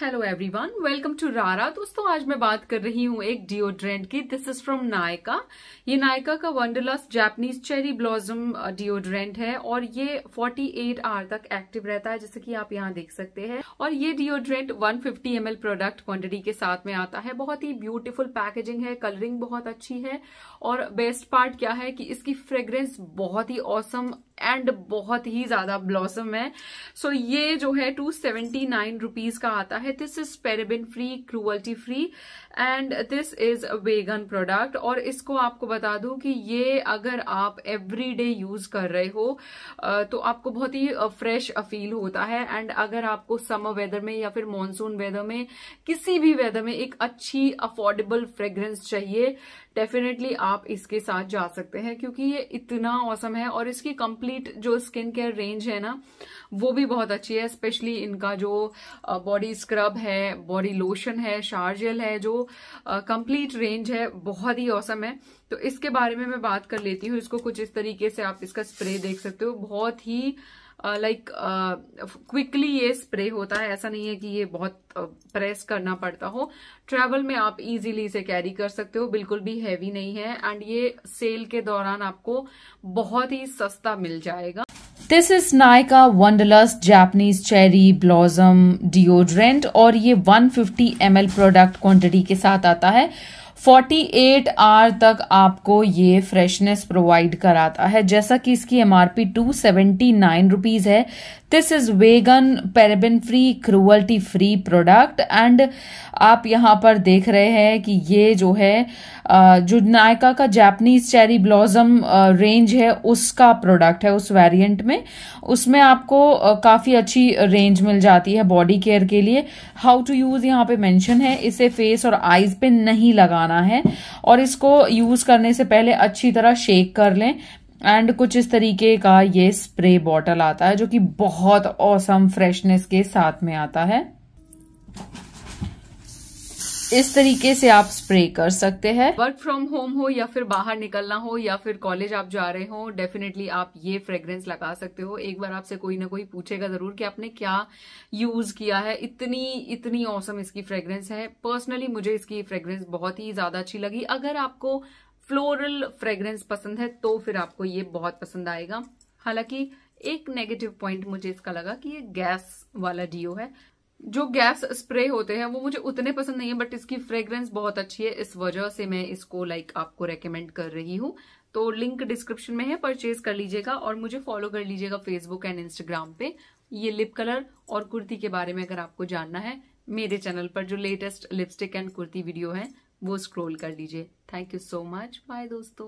hello everyone welcome to रारा दोस्तों आज मैं बात कर रही हूँ एक डिओड्रेंट की दिस इज फ्रॉम नायका ये नायका का wanderlust Japanese cherry blossom deodorant है और ये 48 आवर तक एक्टिव रहता है जैसे कि आप यहाँ देख सकते हैं और ये deodorant 150 fifty M product quantity के साथ में आता है बहुत ही ब्यूटिफुल पैकेजिंग है कलरिंग बहुत अच्छी है और बेस्ट पार्ट क्या है कि इसकी फ्रेग्रेंस बहुत ही औसम awesome एंड बहुत ही ज्यादा ब्लॉसम है सो so, ये जो है टू सेवेंटी नाइन रुपीज का आता है this is paraben free cruelty free and this is vegan product और इसको आपको बता दूं कि ये अगर आप एवरी डे यूज कर रहे हो तो आपको बहुत ही फ्रेश फील होता है एंड अगर आपको समर वेदर में या फिर मानसून वेदर में किसी भी वेदर में एक अच्छी अफोर्डेबल फ्रेग्रेंस चाहिए डेफिनेटली आप इसके साथ जा सकते हैं क्योंकि ये इतना औसम है और इसकी कंपनी कंप्लीट जो स्किन केयर रेंज है ना वो भी बहुत अच्छी है स्पेशली इनका जो बॉडी स्क्रब है बॉडी लोशन है शार्जल है जो कंप्लीट रेंज है बहुत ही औसम है तो इसके बारे में मैं बात कर लेती हूँ इसको कुछ इस तरीके से आप इसका स्प्रे देख सकते हो बहुत ही लाइक क्विकली ये स्प्रे होता है ऐसा नहीं है कि ये बहुत प्रेस करना पड़ता हो ट्रैवल में आप इजीली इसे कैरी कर सकते हो बिल्कुल भी हैवी नहीं है एंड ये सेल के दौरान आपको बहुत ही सस्ता मिल जाएगा this is Nykaa wanderlust Japanese cherry blossom deodorant और ये 150 ml प्रोडक्ट क्वांटिटी के साथ आता है 48 आर तक आपको ये फ्रेशनेस प्रोवाइड कराता है जैसा कि इसकी MRP two seventy nine rupees है this is vegan paraben free cruelty free product and आप यहां पर देख रहे हैं कि ये जो है जो नायका का जापनीज चेरी ब्लॉजम रेंज है उसका प्रोडक्ट है उस वेरिएंट में उसमें आपको काफ़ी अच्छी रेंज मिल जाती है बॉडी केयर के लिए हाउ टू यूज़ यहाँ पे मेंशन है इसे फेस और आइज पे नहीं लगाना करना है और इसको यूज करने से पहले अच्छी तरह शेक कर लें एंड कुछ इस तरीके का ये स्प्रे बॉटल आता है जो कि बहुत औसम फ्रेशनेस के साथ में आता है इस तरीके से आप स्प्रे कर सकते हैं वर्क फ्रॉम होम हो या फिर बाहर निकलना हो या फिर कॉलेज आप जा रहे हो डेफिनेटली आप ये फ्रेग्रेंस लगा सकते हो एक बार आपसे कोई ना कोई पूछेगा जरूर कि आपने क्या यूज किया है इतनी इतनी औसम awesome इसकी फ्रेग्रेंस है पर्सनली मुझे इसकी फ्रेग्रेंस बहुत ही ज्यादा अच्छी लगी अगर आपको फ्लोरल फ्रेग्रेंस पसंद है तो फिर आपको ये बहुत पसंद आएगा हालांकि एक नेगेटिव पॉइंट मुझे इसका लगा कि ये गैस वाला डीओ है जो गैस स्प्रे होते हैं वो मुझे उतने पसंद नहीं है बट इसकी फ्रेग्रेंस बहुत अच्छी है इस वजह से मैं इसको लाइक आपको रेकमेंड कर रही हूँ तो लिंक डिस्क्रिप्शन में है परचेज कर लीजिएगा और मुझे फॉलो कर लीजिएगा फेसबुक एंड इंस्टाग्राम पे ये लिप कलर और कुर्ती के बारे में अगर आपको जानना है मेरे चैनल पर जो latest lipstick and kurti video है वो स्क्रोल कर लीजिए thank you so much bye दोस्तों